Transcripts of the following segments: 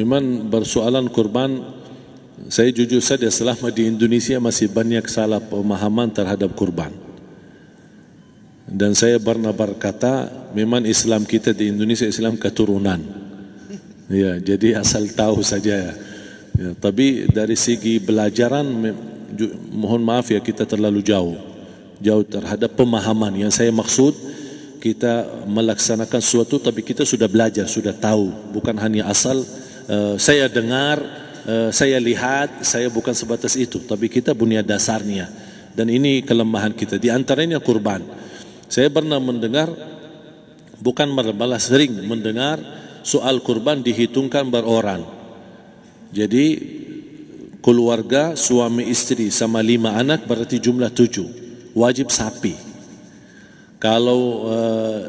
memang persoalan kurban saya jujur saja selama di Indonesia masih banyak salah pemahaman terhadap kurban dan saya pernah berkata memang Islam kita di Indonesia Islam keturunan ya jadi asal tahu saja ya, ya tapi dari segi belajaran mohon maaf ya kita terlalu jauh jauh terhadap pemahaman yang saya maksud kita melaksanakan sesuatu tapi kita sudah belajar sudah tahu bukan hanya asal Eh, saya dengar, uh, saya lihat, saya bukan sebatas itu, tapi kita bunia dasarnya. Dan ini kelemahan kita. Di antaranya kurban. Saya pernah mendengar, bukan merbalas sering mendengar soal kurban dihitungkan berorang. Jadi keluarga suami istri sama lima anak berarti jumlah tujuh. Wajib sapi. Kalau uh,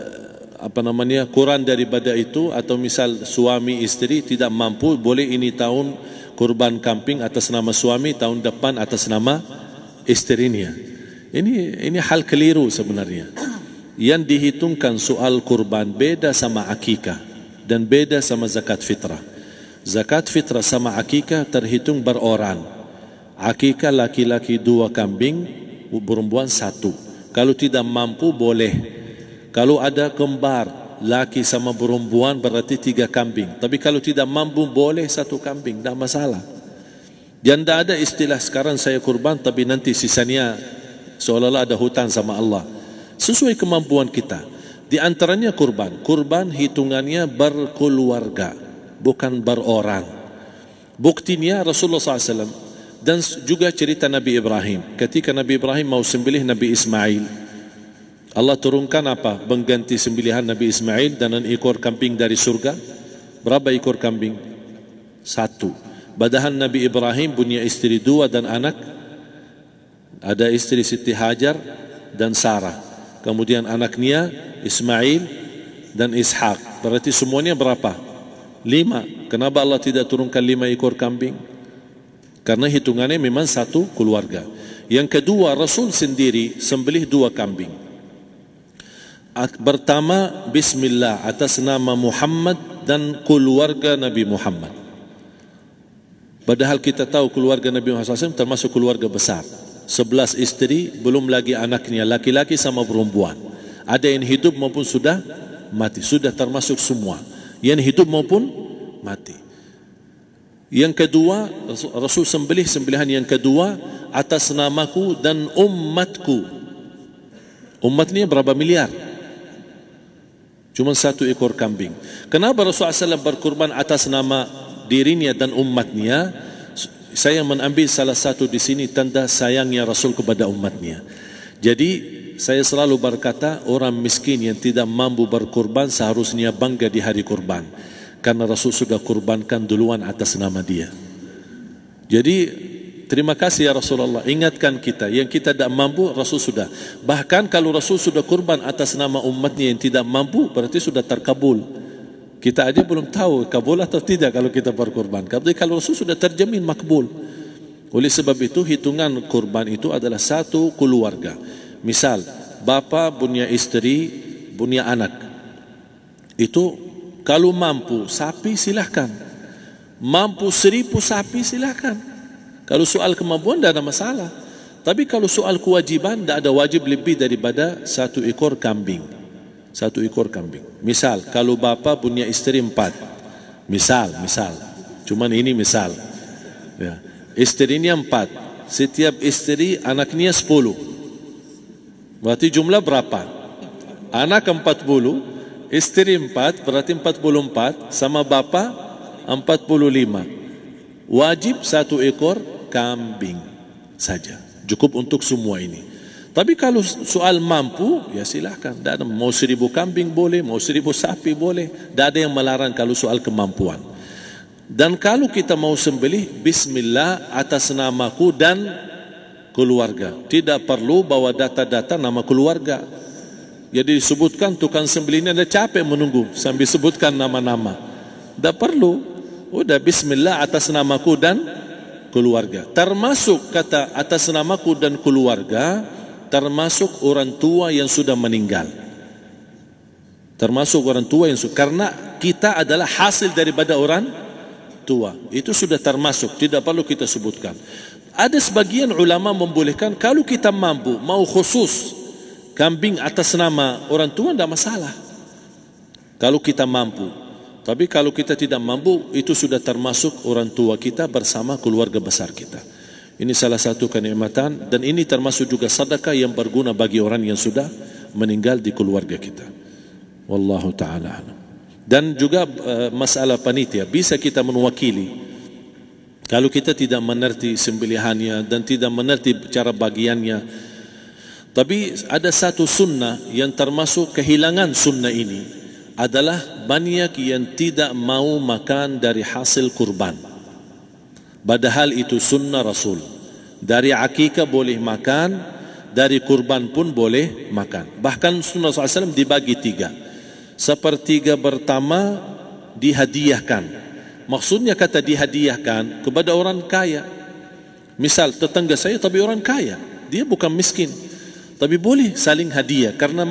apa namanya kurang daripada itu atau misal suami isteri tidak mampu boleh ini tahun kurban kambing atas nama suami tahun depan atas nama isterinya ini ini hal keliru sebenarnya yang dihitungkan soal kurban beda sama akikah dan beda sama zakat fitrah zakat fitrah sama akikah terhitung berorang orang akikah laki-laki dua kambing perempuan satu kalau tidak mampu boleh kalau ada kembar laki sama perempuan berarti tiga kambing. Tapi kalau tidak mampu boleh satu kambing, tak masalah. Yang tidak ada istilah sekarang saya kurban tapi nanti sisanya seolah-olah ada hutang sama Allah. Sesuai kemampuan kita. Di antaranya kurban. Kurban hitungannya berkeluarga, bukan berorang. Buktinya Rasulullah SAW dan juga cerita Nabi Ibrahim. Ketika Nabi Ibrahim mau sembelih Nabi Ismail, Allah turunkan apa? Mengganti sembilihan Nabi Ismail dan an ekor kambing dari surga. Berapa ekor kambing? Satu. Badahan Nabi Ibrahim punya istri dua dan anak. Ada istri Siti Hajar dan Sarah. Kemudian anaknya Ismail dan Ishak. Berarti semuanya berapa? Lima. Kenapa Allah tidak turunkan lima ekor kambing? Karena hitungannya memang satu keluarga. Yang kedua Rasul sendiri sembelih dua kambing. At pertama bismillah atas nama Muhammad dan keluarga Nabi Muhammad. Padahal kita tahu keluarga Nabi Muhammad SAW termasuk keluarga besar. Sebelas istri belum lagi anaknya, laki-laki sama perempuan. Ada yang hidup maupun sudah mati. Sudah termasuk semua. Yang hidup maupun mati. Yang kedua, Rasul sembelih sembelihan yang kedua atas namaku dan umatku. Umat ini berapa miliar? Cuma satu ekor kambing. Kenapa Rasulullah SAW berkorban atas nama dirinya dan umatnya? Saya mengambil salah satu di sini tanda sayangnya Rasul kepada umatnya. Jadi saya selalu berkata orang miskin yang tidak mampu berkorban seharusnya bangga di hari korban. Karena Rasul sudah korbankan duluan atas nama dia. Jadi Terima kasih ya Rasulullah. Ingatkan kita yang kita tidak mampu Rasul sudah. Bahkan kalau Rasul sudah kurban atas nama umatnya yang tidak mampu berarti sudah terkabul. Kita aja belum tahu kabul atau tidak kalau kita berkurban. Tapi kalau Rasul sudah terjamin makbul. Oleh sebab itu hitungan kurban itu adalah satu keluarga. Misal bapa punya istri punya anak. Itu kalau mampu sapi silakan. Mampu seribu sapi silakan. Kalau soal kemampuan tidak ada masalah. Tapi kalau soal kewajiban tidak ada wajib lebih daripada satu ekor kambing. Satu ekor kambing. Misal kalau bapa punya istri empat. Misal, misal. Cuma ini misal. Ya. Istrinya empat. Setiap istri anaknya sepuluh. Berarti jumlah berapa? Anak empat puluh. Istri empat berarti empat puluh empat. Sama bapa empat puluh lima. Wajib satu ekor kambing saja. Cukup untuk semua ini. Tapi kalau soal mampu, ya silahkan. Dan mau seribu kambing boleh, mau seribu sapi boleh. Tidak ada yang melarang kalau soal kemampuan. Dan kalau kita mau sembelih, Bismillah atas namaku dan keluarga. Tidak perlu bawa data-data nama keluarga. Jadi ya disebutkan tukang sembelih ini ada capek menunggu sambil sebutkan nama-nama. Tidak perlu. Udah Bismillah atas namaku dan keluarga termasuk kata atas namaku dan keluarga termasuk orang tua yang sudah meninggal termasuk orang tua yang sudah karena kita adalah hasil daripada orang tua itu sudah termasuk tidak perlu kita sebutkan ada sebagian ulama membolehkan kalau kita mampu mau khusus kambing atas nama orang tua tidak masalah kalau kita mampu tapi kalau kita tidak mampu, itu sudah termasuk orang tua kita bersama keluarga besar kita. Ini salah satu kenikmatan dan ini termasuk juga sedekah yang berguna bagi orang yang sudah meninggal di keluarga kita. Wallahu taala alam. Dan juga e, masalah panitia, bisa kita mewakili. Kalau kita tidak mengerti sembelihannya dan tidak mengerti cara bagiannya, tapi ada satu sunnah yang termasuk kehilangan sunnah ini adalah banyak yang tidak mau makan dari hasil kurban. Padahal itu sunnah Rasul. Dari akikah boleh makan, dari kurban pun boleh makan. Bahkan sunnah SAW dibagi tiga. Sepertiga pertama dihadiahkan. Maksudnya kata dihadiahkan kepada orang kaya. Misal tetangga saya tapi orang kaya. Dia bukan miskin. Tapi boleh saling hadiah. Karena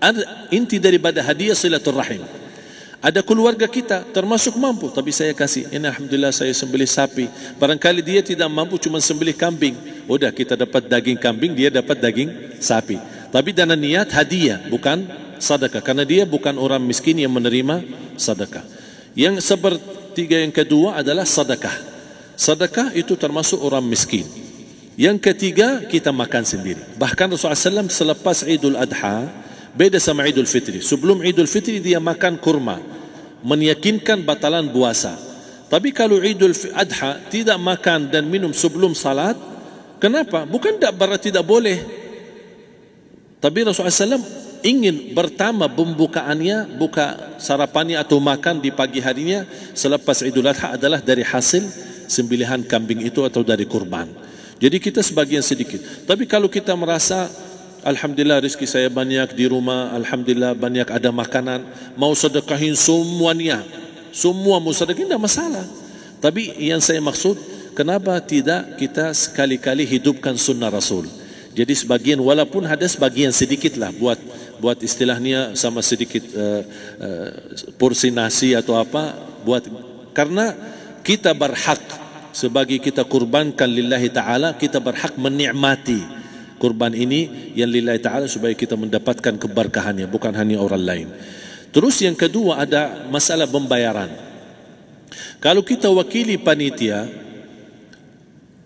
ada inti daripada hadiah silatul Ada keluarga kita termasuk mampu tapi saya kasih ini alhamdulillah saya sembelih sapi. Barangkali dia tidak mampu cuma sembelih kambing. Udah kita dapat daging kambing, dia dapat daging sapi. Tapi dana niat hadiah bukan sedekah karena dia bukan orang miskin yang menerima sedekah. Yang sepertiga yang kedua adalah sedekah. Sedekah itu termasuk orang miskin. Yang ketiga kita makan sendiri. Bahkan Rasulullah SAW selepas Idul Adha, Beda sama Idul Fitri. Sebelum Idul Fitri dia makan kurma, meyakinkan batalan puasa. Tapi kalau Idul Adha tidak makan dan minum sebelum salat, kenapa? Bukan tidak berarti tidak boleh. Tapi Rasulullah SAW ingin pertama pembukaannya buka sarapannya atau makan di pagi harinya selepas Idul Adha adalah dari hasil sembilihan kambing itu atau dari kurban. Jadi kita sebagian sedikit. Tapi kalau kita merasa Alhamdulillah rezeki saya banyak di rumah Alhamdulillah banyak ada makanan Mau sedekahin semuanya Semua mau sedekahin tidak masalah Tapi yang saya maksud Kenapa tidak kita sekali-kali hidupkan sunnah Rasul Jadi sebagian walaupun ada sebagian sedikit lah Buat buat istilahnya sama sedikit uh, uh, Porsi nasi atau apa buat Karena kita berhak Sebagai kita kurbankan lillahi ta'ala Kita berhak menikmati kurban ini yang lillahi ta'ala supaya kita mendapatkan keberkahannya bukan hanya orang lain terus yang kedua ada masalah pembayaran kalau kita wakili panitia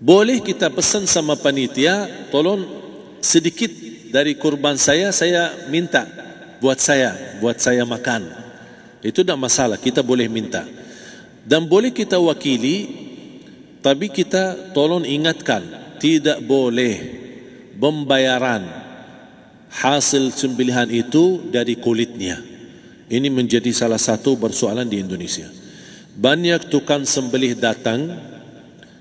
boleh kita pesan sama panitia tolong sedikit dari kurban saya saya minta buat saya buat saya makan itu dah masalah kita boleh minta dan boleh kita wakili tapi kita tolong ingatkan tidak boleh pembayaran hasil sembelihan itu dari kulitnya. Ini menjadi salah satu persoalan di Indonesia. Banyak tukang sembelih datang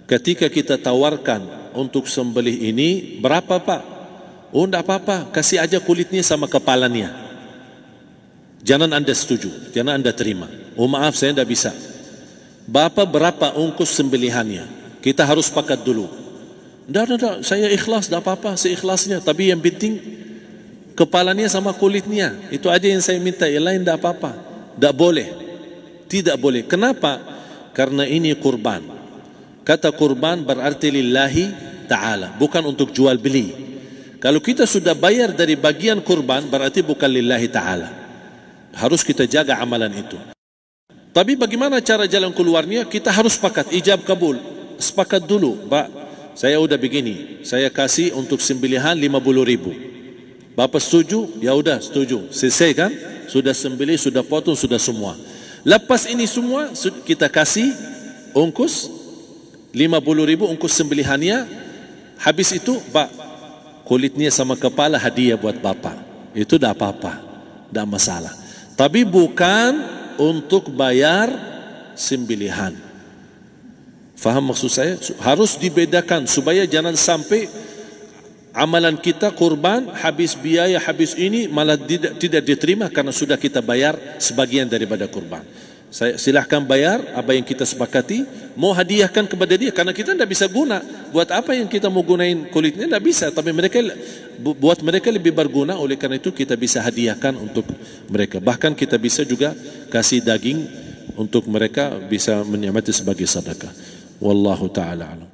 ketika kita tawarkan untuk sembelih ini berapa pak? Oh tidak apa-apa, kasih aja kulitnya sama kepalanya. Jangan anda setuju, jangan anda terima. Oh maaf saya tidak bisa. Bapa berapa ungkus sembelihannya? Kita harus pakat dulu. Dah, dah, dah. Saya ikhlas, dah apa-apa. Seikhlasnya. Tapi yang penting, kepalanya sama kulitnya. Itu aja yang saya minta. Yang lain dah apa-apa. Dah boleh. Tidak boleh. Kenapa? Karena ini kurban. Kata kurban berarti lillahi ta'ala. Bukan untuk jual beli. Kalau kita sudah bayar dari bagian kurban, berarti bukan lillahi ta'ala. Harus kita jaga amalan itu. Tapi bagaimana cara jalan keluarnya? Kita harus sepakat. Ijab kabul. Sepakat dulu. Pak, saya udah begini, saya kasih untuk lima 50 ribu. Bapak setuju? Ya udah setuju. Selesai kan? Sudah sembelih, sudah potong, sudah semua. Lepas ini semua kita kasih ongkos 50 ribu ongkos sembelihannya. Habis itu pak kulitnya sama kepala hadiah buat bapak. Itu tidak apa-apa, tidak masalah. Tapi bukan untuk bayar sembelihan. Faham maksud saya? Harus dibedakan supaya jangan sampai amalan kita kurban habis biaya habis ini malah tidak, tidak diterima karena sudah kita bayar sebagian daripada kurban. Saya silahkan bayar apa yang kita sepakati, mau hadiahkan kepada dia karena kita tidak bisa guna buat apa yang kita mau gunain kulitnya tidak bisa, tapi mereka buat mereka lebih berguna oleh karena itu kita bisa hadiahkan untuk mereka. Bahkan kita bisa juga kasih daging untuk mereka bisa menyamati sebagai sedekah. والله تعالى أعلم